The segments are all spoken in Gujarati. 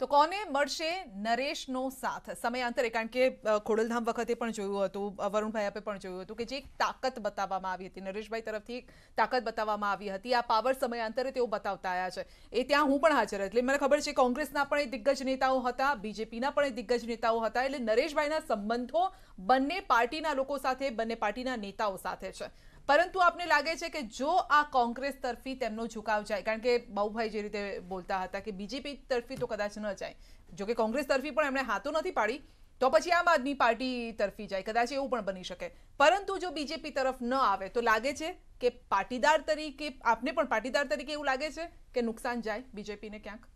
તો કોને મળશે નરેશનો સાથ સમયાંતરે કારણ કે ખોડલધામ વખતે પણ જોયું હતું વરુણભાઈ આપે પણ જોયું હતું કે જે એક તાકાત બતાવવામાં આવી હતી નરેશભાઈ તરફથી એક તાકાત બતાવવામાં આવી હતી આ પાવર સમયાંતરે તેઓ બતાવતા આવ્યા છે એ ત્યાં હું પણ હાજર એટલે મને ખબર છે કોંગ્રેસના પણ એ દિગ્ગજ નેતાઓ હતા બીજેપીના પણ એ દિગ્ગજ નેતાઓ હતા એટલે નરેશભાઈના સંબંધો બંને પાર્ટીના લોકો સાથે બંને પાર્ટીના નેતાઓ સાથે છે પરંતુ આપને લાગે છે કે જો આ કોંગ્રેસ તરફી તેમનો ઝુકાવ જાય કારણ કે બહુભાઈ જે રીતે બોલતા હતા કે બીજેપી તરફી તો કદાચ ન જાય જોકે કોંગ્રેસ તરફી પણ એમણે હાથો નથી પાડી તો પછી આમ આદમી પાર્ટી તરફી જાય કદાચ એવું પણ બની શકે પરંતુ જો બીજેપી તરફ ન આવે તો લાગે છે કે પાટીદાર તરીકે આપને પણ પાટીદાર તરીકે એવું લાગે છે કે નુકસાન જાય બીજેપીને ક્યાંક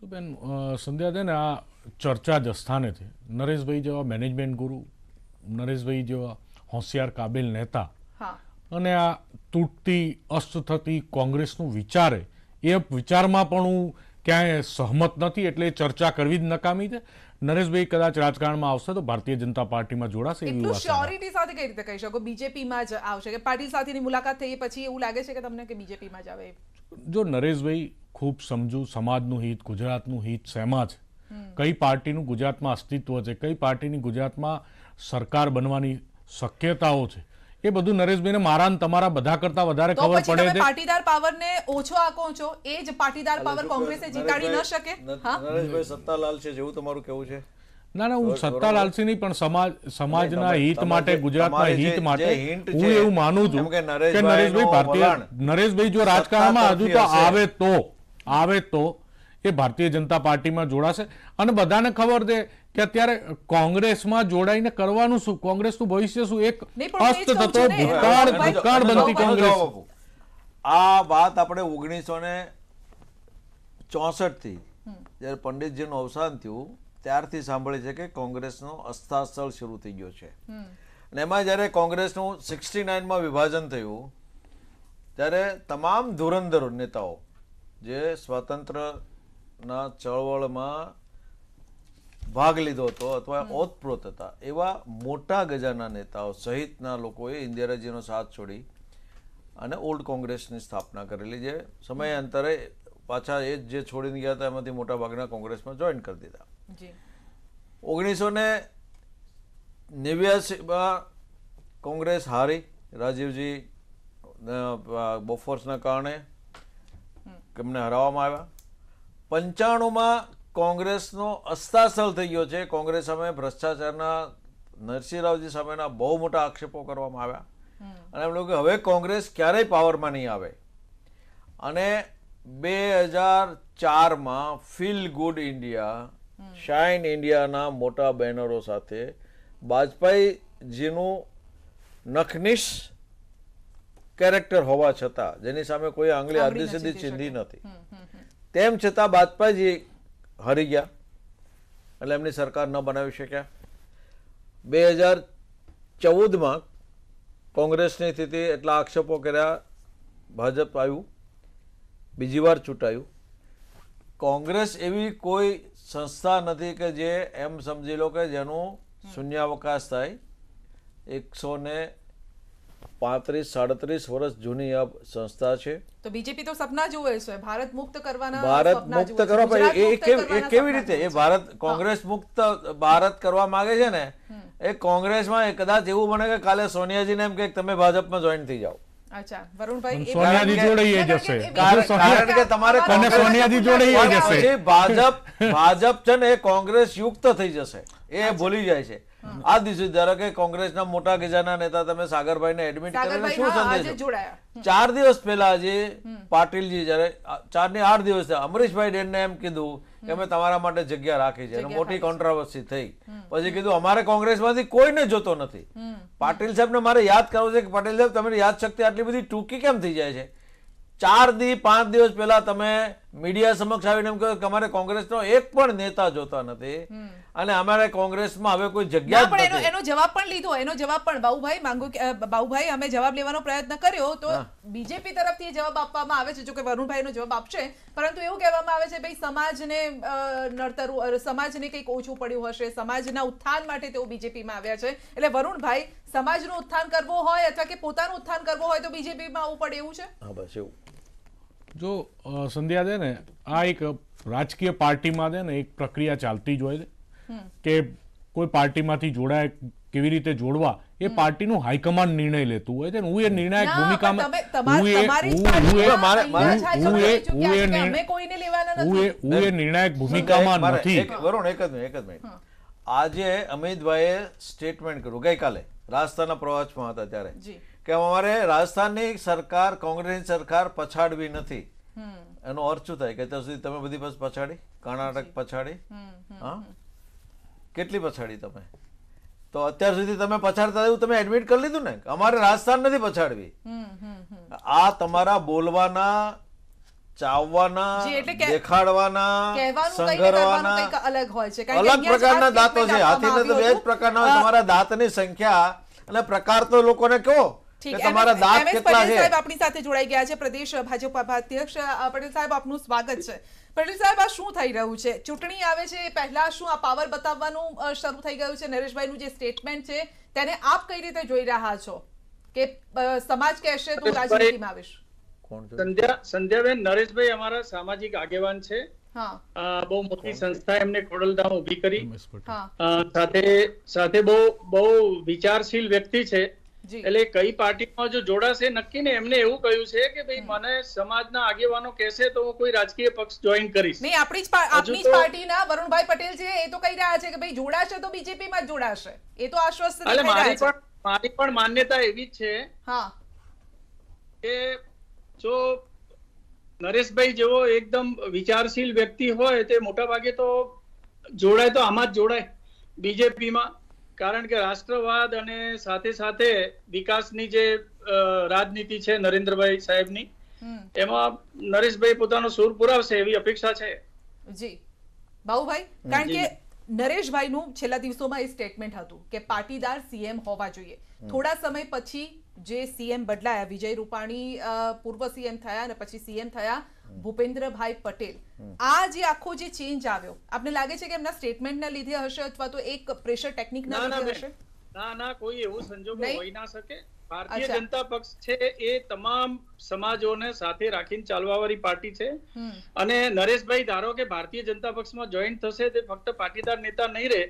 તો બેન સંધ્યાદેન આ ચર્ચા જ સ્થાને છે નરેશભાઈ જેવા મેનેજમેન્ટ ગુરુ નરેશભાઈ જેવા હોશિયાર કાબિલ નેતા અને આ તૂટતી અસ્ત થતી કોંગ્રેસનું વિચારે એ વિચારમાં પણ હું ક્યાંય સહમત નથી એટલે ચર્ચા કરવી જ નકામી છે નરેશભાઈ કદાચ રાજકારણમાં આવશે તો ભારતીય જનતા પાર્ટીમાં જોડાશે એટલું શ્યોરિટી સાથે કઈ રીતે કહી શકો બીજેપીમાં જ આવશે કે પાટીલ સાથેની મુલાકાત થઈ પછી એવું લાગે છે કે તમને કે બીજેપીમાં જ આવે જો નરેશભાઈ ખૂબ સમજુ સમાજનું હિત ગુજરાતનું હિત શેમાં છે કઈ પાર્ટીનું ગુજરાતમાં અસ્તિત્વ છે કઈ પાર્ટીની ગુજરાતમાં સરકાર બનવાની શક્યતાઓ છે એ બધું નરેશભાઈને મારા તમારા બધા કરતા વધારે ખબર પડે છે પાટીદાર પાવરને ઓછો આકો છો એ જ પાટીદાર પાવર કોંગ્રેસે જીતાડી ન શકે નરેશભાઈ સત્તાલાલ છે જેવું તમારું કેવું છે ના ના હું સત્તાલાલસી નહીં પણ સમાજ સમાજના હિત માટે ગુજરાતના હિત માટે હું એવું માનું છું કે નરેશભાઈ ભારતીય નરેશભાઈ જો રાજકારણમાં હજુ તો આવે તો આવે તો એ ભારતીય જનતા પાર્ટીમાં જોડાશે અને બધાને ખબર છે કે અત્યારે કોંગ્રેસમાં જોડાઈને કરવાનું શું કોંગ્રેસનું ભવિષ્ય શું એક અસ્ત થતો ભૂતકાળ ભૂતકાળ બનતી કોંગ્રેસ આ વાત આપણે ઓગણીસો ને ચોસઠથી જ્યારે પંડિતજીનું અવસાન થયું ત્યારથી સાંભળી છે કે કોંગ્રેસનો અસ્થાસ્થળ શરૂ થઈ ગયો છે અને એમાં જ્યારે કોંગ્રેસનું સિક્સટી નાઇનમાં વિભાજન થયું ત્યારે તમામ ધુરંધર નેતાઓ જે સ્વાતંત્રના ચળવળમાં ભાગ લીધો હતો અથવા ઓતપ્રોત હતા એવા મોટા ગજાના નેતાઓ સહિતના લોકોએ ઇન્દિરાજીનો સાથ છોડી અને ઓલ્ડ કોંગ્રેસની સ્થાપના કરેલી જે સમયાંતરે પાછા એ જે છોડીને ગયા હતા એમાંથી મોટા ભાગના કોંગ્રેસમાં જોઈન કરી દીધા ઓગણીસો ને નેવ્યાસીમાં કોંગ્રેસ હારી રાજીવજી બફોર્સના કારણે એમને હરાવવામાં આવ્યા પંચાણુંમાં કોંગ્રેસનો અસ્તાસ્થળ થઈ ગયો છે કોંગ્રેસ સામે ભ્રષ્ટાચારના નરસિંહ રાવજી સામેના બહુ મોટા આક્ષેપો કરવામાં આવ્યા અને એમ લોકો હવે કોંગ્રેસ ક્યારેય પાવરમાં નહીં આવે અને બે હજાર ચારમાં ફીલ ગુડ ઇન્ડિયા શાઇન ઇન્ડિયાના મોટા બેનરો સાથે બાજપાઈજીનું નખનીશ કેરેક્ટર હોવા છતાં જેની સામે કોઈ આંગળી આદિસિદ્ધિ ચીંધી નથી તેમ છતાં વાજપેયીજી હારી ગયા એટલે એમની સરકાર ન બનાવી શક્યા બે હજાર ચૌદમાં કોંગ્રેસની સ્થિતિ એટલા આક્ષેપો કર્યા ભાજપ આવ્યું બીજી વાર ચૂંટાયું કોંગ્રેસ એવી કોઈ સંસ્થા નથી કે જે એમ સમજી લો કે જેનું શૂન્યાવકાશ થાય એકસો ને પાંત્રીસ સાડત્રીસ વર્ષ જૂની આ સંસ્થા છે તો બીજેપી તો સપના જુએ છે ભારત મુક્ત કરવાના ભારત મુક્ત કરવા એ કેવી રીતે એ ભારત કોંગ્રેસ મુક્ત ભારત કરવા માંગે છે ને એ કોંગ્રેસમાં કદાચ એવું બને કે કાલે સોનિયાજીને એમ કે તમે ભાજપમાં જોઈન થઈ જાઓ અચ્છા તમારે સોનિયાજી ભાજપ ભાજપ છે ને એ કોંગ્રેસ યુક્ત થઈ જશે એ ભૂલી જાય છે આ દિવસે જ્યારે કે કોંગ્રેસના મોટા ગેજાના નેતા તમે સાગરભાઈને એડમિટ કરીને શું સંદેશ ચાર દિવસ પહેલા આજે પાટીલજી જ્યારે ચાર ને આઠ દિવસ અમરીશભાઈ ડેનને એમ કીધું કે અમે તમારા માટે જગ્યા રાખી છે અને મોટી કોન્ટ્રાવર્સી થઈ પછી કીધું અમારે કોંગ્રેસમાંથી કોઈને જોતો નથી પાટીલ સાહેબને મારે યાદ કરવું છે કે પાટીલ સાહેબ તમારી શક્તિ આટલી બધી ટૂંકી કેમ થઈ જાય છે ચાર દી પાંચ દિવસ પહેલા તમે મીડિયા સમક્ષ આવીને એમ કહ્યું કે અમારે કોંગ્રેસનો એક પણ નેતા જોતા નથી અને અમારે કોંગ્રેસમાં હવે કોઈ જગ્યા પણ એનો જવાબ પણ લીધો એનો જવાબ પણ બાઉભાઈ માંગુ બાઉભાઈ અમે જવાબ લેવાનો પ્રયત્ન કર્યો તો બીજેપી તરફથી જવાબ આપવામાં આવે છે જો કે વરુણભાઈનો જવાબ આપશે પરંતુ એવું કહેવામાં આવે છે ભાઈ સમાજને નડતરું સમાજને કંઈક ઓછું પડ્યું હશે સમાજના ઉત્થાન માટે તેઓ બીજેપીમાં આવ્યા છે એટલે વરુણભાઈ સમાજનું ઉત્થાન કરવું હોય અથવા કે પોતાનું ઉત્થાન કરવું હોય તો બીજેપીમાં આવવું પડે એવું છે બસ એવું જો સંધ્યા છે ને આ એક રાજકીય પાર્ટીમાં છે ને એક પ્રક્રિયા ચાલતી જ હોય છે કે કોઈ પાર્ટીમાંથી જોડાય કેવી રીતે જોડવા એ પાર્ટીનું હાઈકમાન્ડ નિર્ણય લેતું હોય છે હું એ નિર્ણાયક ભૂમિકામાં નિર્ણાયક ભૂમિકામાં નથી વરુણ એક જ એક જ મિનિટ આજે અમિતભાઈએ સ્ટેટમેન્ટ કર્યું ગઈકાલે રાજસ્થાનના પ્રવાસમાં હતા ત્યારે કે અમારે રાજસ્થાનની સરકાર કોંગ્રેસની સરકાર પછાડવી નથી એનો અર્થ શું થાય કે ત્યાં સુધી તમે બધી બસ પછાડી કર્ણાટક પછાડી હા કેટલી પછાડી તમે તો અત્યાર સુધી તમે પછાડતા એવું તમે એડમિટ કરી લીધું ને અમારે રાજસ્થાન નથી પછાડવી આ તમારા બોલવાના ચાવવાના દેખાડવાના સંઘરવાના અલગ પ્રકારના દાંતો છે હાથીને તો બે જ પ્રકારના હોય તમારા દાંતની સંખ્યા અને પ્રકાર તો લોકોને કહો ચૂંટણી આવે છે પહેલા શું આ પાવર બતાવવાનું શરૂ થઈ ગયું છે નરેશભાઈનું જે સ્ટેટમેન્ટ છે તેને આપ કઈ રીતે જોઈ રહ્યા છો કે સમાજ કહેશે તો રાજનીતિમાં આવીશ સંધ્યા સંધ્યાબેન નરેશભાઈ અમારા સામાજિક આગેવાન છે બહુ મોટી સંસ્થા એમને ખોડલધામ ઉભી કરી સાથે સાથે બહુ બહુ વિચારશીલ વ્યક્તિ છે એટલે કઈ પાર્ટીમાં જો જોડાશે નક્કી ને એમને એવું કહ્યું છે કે ભાઈ મને સમાજના આગેવાનો કહેશે તો હું કોઈ રાજકીય પક્ષ જોઈન કરીશ નહીં આપણી જ આપની જ પાર્ટીના વરુણભાઈ પટેલ છે એ તો કહી રહ્યા છે કે ભાઈ જોડાશે તો બીજેપી માં જોડાશે એ તો આશ્વસ્ત એટલે મારી પણ મારી પણ માન્યતા એવી જ છે હા કે જો નરેશભાઈ જેવો એકદમ વિચારશીલ વ્યક્તિ હોય તે મોટા ભાગે તો જોડાય તો આમાં જ જોડાય બીજેપીમાં કારણ કે રાષ્ટ્રવાદ અને સાથે સાથે વિકાસની જે રાજનીતિ છે નરેન્દ્રભાઈ સાહેબની એમાં નરેશભાઈ પોતાનો સૂર પુરાવશે એવી અપેક્ષા છે જી બાઉભાઈ કારણ કે નરેશભાઈનું છેલ્લા દિવસોમાં એ સ્ટેટમેન્ટ હતું કે પાટીદાર સીએમ હોવા જોઈએ થોડા સમય પછી જે સીએમ બદલાયા વિજય રૂપાણી પૂર્વ સીએમ થયા અને પછી સીએમ થયા ભૂપેન્દ્રભાઈ પટેલ આ જે આખો જે ચેન્જ આવ્યો આપને લાગે છે કે એમના સ્ટેટમેન્ટના લીધે હશે અથવા તો એક પ્રેશર ના લીધે હશે ના ના કોઈ એવું સંજોગ હોઈ ના શકે ભારતીય જનતા પક્ષ છે એ તમામ સમાજોને સાથે રાખીને વાળી પાર્ટી છે અને નરેશભાઈ ધારો કે ભારતીય જનતા પક્ષમાં જોઈન થશે તે ફક્ત પાટીદાર નેતા નહીં રહે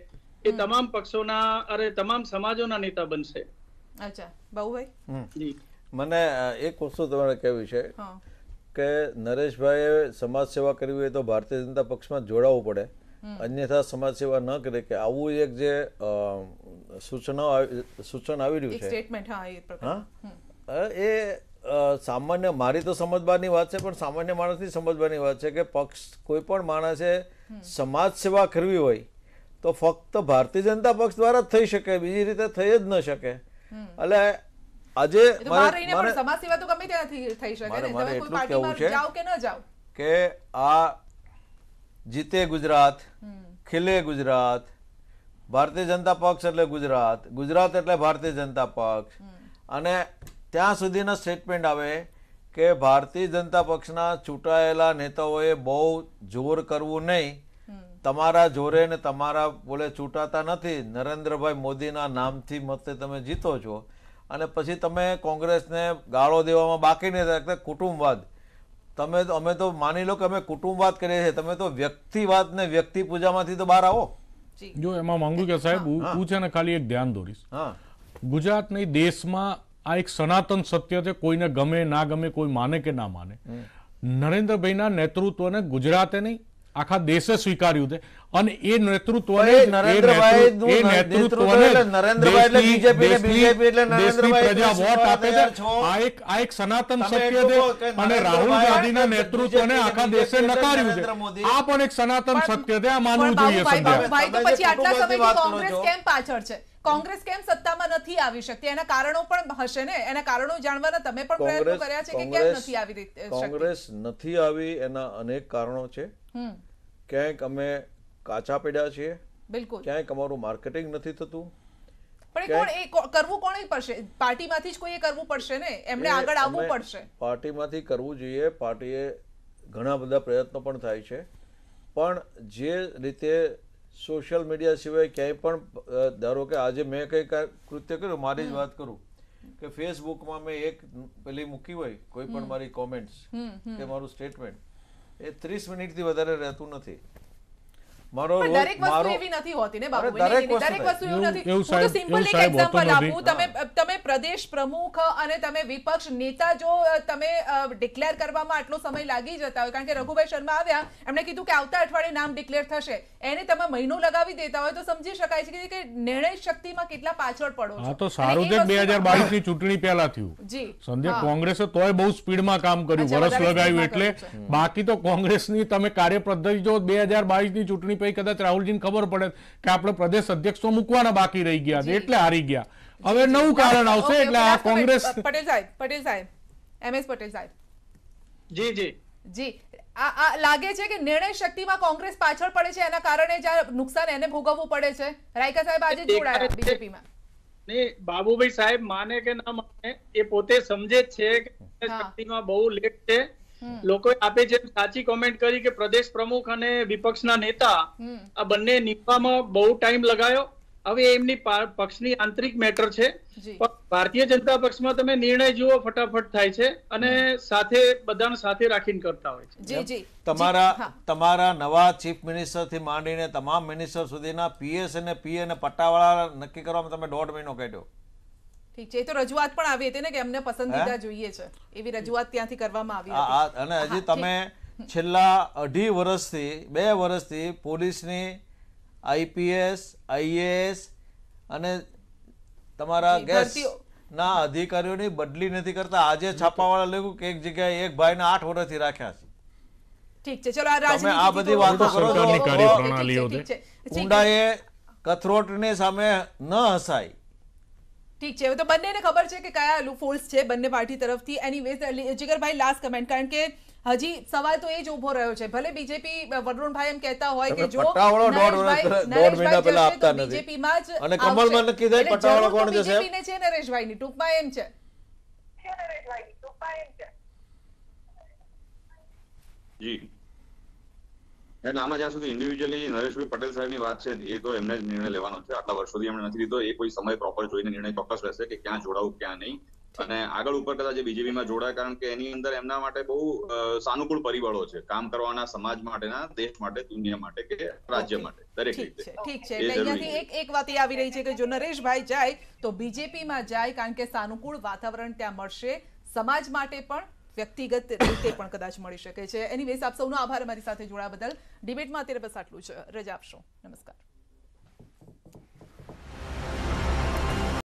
એ તમામ પક્ષોના અરે તમામ સમાજોના નેતા બનશે અચ્છા બહુ ભાઈ મને એક વસ્તુ તમારે કહેવી છે કે નરેશભાઈએ સમાજ સેવા કરવી હોય તો ભારતીય જનતા પક્ષમાં જોડાવવું પડે અન્યથા સમાજ સેવા ન કરે કે આવું એક જે સૂચનો સૂચન આવી રહ્યું છે એ સામાન્ય મારી તો સમજવાની વાત છે પણ સામાન્ય માણસની સમજવાની વાત છે કે પક્ષ કોઈ પણ માણસે સમાજ સેવા કરવી હોય તો ફક્ત ભારતીય જનતા પક્ષ દ્વારા જ થઈ શકે બીજી રીતે થઈ જ ન શકે એટલે આજે મારે સમાજ સેવા તો ગમે ત્યાંથી થઈ શકે ને તમે કોઈ પાર્ટીમાં જાઓ કે ન જાઓ કે આ જીતે ગુજરાત ખીલે ગુજરાત ભારતીય જનતા પક્ષ એટલે ગુજરાત ગુજરાત એટલે ભારતીય જનતા પક્ષ અને ત્યાં સુધીના સ્ટેટમેન્ટ આવે કે ભારતીય જનતા પક્ષના ચૂંટાયેલા નેતાઓએ બહુ જોર કરવું નહીં તમારા જોરે ને તમારા બોલે ચૂંટાતા નથી નરેન્દ્રભાઈ મોદીના નામથી મતે તમે જીતો છો અને પછી તમે કોંગ્રેસને ગાળો દેવામાં બાકી નહીં રાખતા કુટુંબવાદ તમે તો અમે તો માની લો કે અમે કુટુંબવાદ કરીએ છીએ તમે તો વ્યક્તિવાદ ને વ્યક્તિ પૂજામાંથી તો બહાર આવો જો એમાં માંગુ કે સાહેબ હું છે ને ખાલી એક ધ્યાન દોરીશ ગુજરાત નહીં દેશમાં આ એક સનાતન સત્ય છે કોઈને ગમે ના ગમે કોઈ માને કે ના માને નરેન્દ્રભાઈના નેતૃત્વને ગુજરાતે નહીં આખા દેશે સ્વીકાર્યું છે અને એ નેતૃત્વ નરેન્દ્રભાઈ આ એક સનાતન રાહુલ ગાંધીના સનાતન સત્ય આ માનવું જોઈએ ભાઈ તો કોંગ્રેસ કેમ પાછળ છે કોંગ્રેસ કેમ સત્તામાં નથી આવી શકતી એના કારણો પણ હશે ને એના કારણો જાણવાના તમે પણ પ્રયત્નો કર્યા છે કે કેમ નથી આવી રીતે કોંગ્રેસ નથી આવી એના અનેક કારણો છે ક્યાંક અમે કાચા પડ્યા છીએ બિલકુલ ક્યાંક અમારું માર્કેટિંગ નથી થતું પણ કોણ એ કરવું કોણે પડશે પાર્ટીમાંથી જ કોઈએ કરવું પડશે ને એમણે આગળ આવવું પડશે પાર્ટીમાંથી કરવું જોઈએ પાર્ટીએ ઘણા બધા પ્રયત્નો પણ થાય છે પણ જે રીતે સોશિયલ મીડિયા સિવાય ક્યાંય પણ ધારો કે આજે મેં કંઈ કૃત્ય કર્યું મારી જ વાત કરું કે ફેસબુકમાં મેં એક પેલી મૂકી હોય કોઈ પણ મારી કોમેન્ટ્સ કે મારું સ્ટેટમેન્ટ એ ત્રીસ મિનિટથી વધારે રહેતું નથી સમય લાગી જતા હોય રઘુભાઈ શર્મા આવ્યા મહિનો લગાવી દેતા હોય તો સમજી શકાય છે કે નિર્ણય શક્તિમાં કેટલા પાછળ પડો હા તો સારું બે હજાર બાવીસ ની ચૂંટણી પહેલા થયું જી સંધ્યા કોંગ્રેસે તોય બહુ સ્પીડમાં કામ કર્યું વરસ લગાવ્યું એટલે બાકી તો કોંગ્રેસની તમે કાર્ય પદ્ધતિ જો બે હજાર બાવીસ ની ચૂંટણી હતી પછી કદાચ રાહુલજીને ખબર પડે કે આપણે પ્રદેશ અધ્યક્ષ તો મૂકવાના બાકી રહી ગયા એટલે હારી ગયા હવે નવું કારણ આવશે એટલે આ કોંગ્રેસ પટેલ સાહેબ પટેલ સાહેબ એમ એસ પટેલ સાહેબ જી જી જી લાગે છે કે નિર્ણય શક્તિમાં કોંગ્રેસ પાછળ પડે છે એના કારણે જ નુકસાન એને ભોગવવું પડે છે રાયકા સાહેબ આજે જોડાયા બીજેપીમાં નહીં બાબુભાઈ સાહેબ માને કે ના માને એ પોતે સમજે છે કે શક્તિમાં બહુ લેટ છે લોકોએ આપે જેમ સાચી કોમેન્ટ કરી કે પ્રદેશ પ્રમુખ અને વિપક્ષના નેતા આ બંને નીપવામાં બહુ ટાઈમ લગાયો હવે એમની પક્ષની આંતરિક મેટર છે પણ ભારતીય જનતા પક્ષમાં તમે નિર્ણય જુઓ ફટાફટ થાય છે અને સાથે બધાને સાથે રાખીને કરતા હોય છે તમારા તમારા નવા ચીફ મિનિસ્ટર થી માંડીને તમામ મિનિસ્ટર સુધીના પીએસ અને પી અને પટ્ટાવાળા નક્કી કરવામાં તમે દોઢ મહિનો કાઢ્યો ઠીક છે એ તો રજૂઆત પણ આવી હતી ને કે અમને પસંદીદા જોઈએ છે એવી રજૂઆત ત્યાંથી કરવામાં આવી હતી અને હજી તમે છેલ્લા અઢી વર્ષથી બે વર્ષથી પોલીસની આઈપીએસ આઈએએસ અને તમારા ગેસ ના અધિકારીઓની બદલી નથી કરતા આજે છાપાવાળા લખ્યું કે એક જગ્યાએ એક ભાઈને આઠ વર્ષથી રાખ્યા છે ઠીક છે ચલો આ રાજનીતિ આ બધી વાતો કરો સરકારની કાર્યપ્રણાલીઓ છે સામે ન હસાય ઠીક છે તો બંનેને ખબર છે કે કયા લૂપહોલ્સ છે બંને પાર્ટી તરફથી એનીવેઝ જીગરભાઈ લાસ્ટ કમેન્ટ કારણ કે હજી સવાલ તો એ જ ઉભો રહ્યો છે ભલે બીજેપી વરુણભાઈ એમ કહેતા હોય કે જો બીજેપીમાં જ અને કમલમાં નક્કી થાય પટાવાળો કોણ જશે બીજેપીને છે નરેશભાઈની ટૂંકમાં એમ છે જી એટલે જ્યાં સુધી ઇન્ડિવિજ્યુઅલી નરેશભાઈ પટેલ સાહેબની વાત છે એ તો એમને જ નિર્ણય લેવાનો છે આટલા વર્ષોથી એમણે નથી લીધો એ કોઈ સમય પ્રોપર જોઈને નિર્ણય ચોક્કસ રહેશે કે ક્યાં જોડાવું ક્યાં નહીં અને આગળ ઉપર કદાચ બીજેપીમાં જોડાય કારણ કે એની અંદર એમના માટે બહુ સાનુકૂળ પરિબળો છે કામ કરવાના સમાજ માટેના દેશ માટે દુનિયા માટે કે રાજ્ય માટે દરેક રીતે ઠીક છે એટલે એક એક વાત એ આવી રહી છે કે જો નરેશભાઈ જાય તો બીજેપીમાં જાય કારણ કે સાનુકૂળ વાતાવરણ ત્યાં મળશે સમાજ માટે પણ વ્યક્તિગત રીતે પણ કદાચ મળી શકે છે એની વેસ આપ સૌનો આભાર મારી સાથે જોડાવા બદલ ડિબેટમાં અત્યારે બસ આટલું છે રજા આપશો નમસ્કાર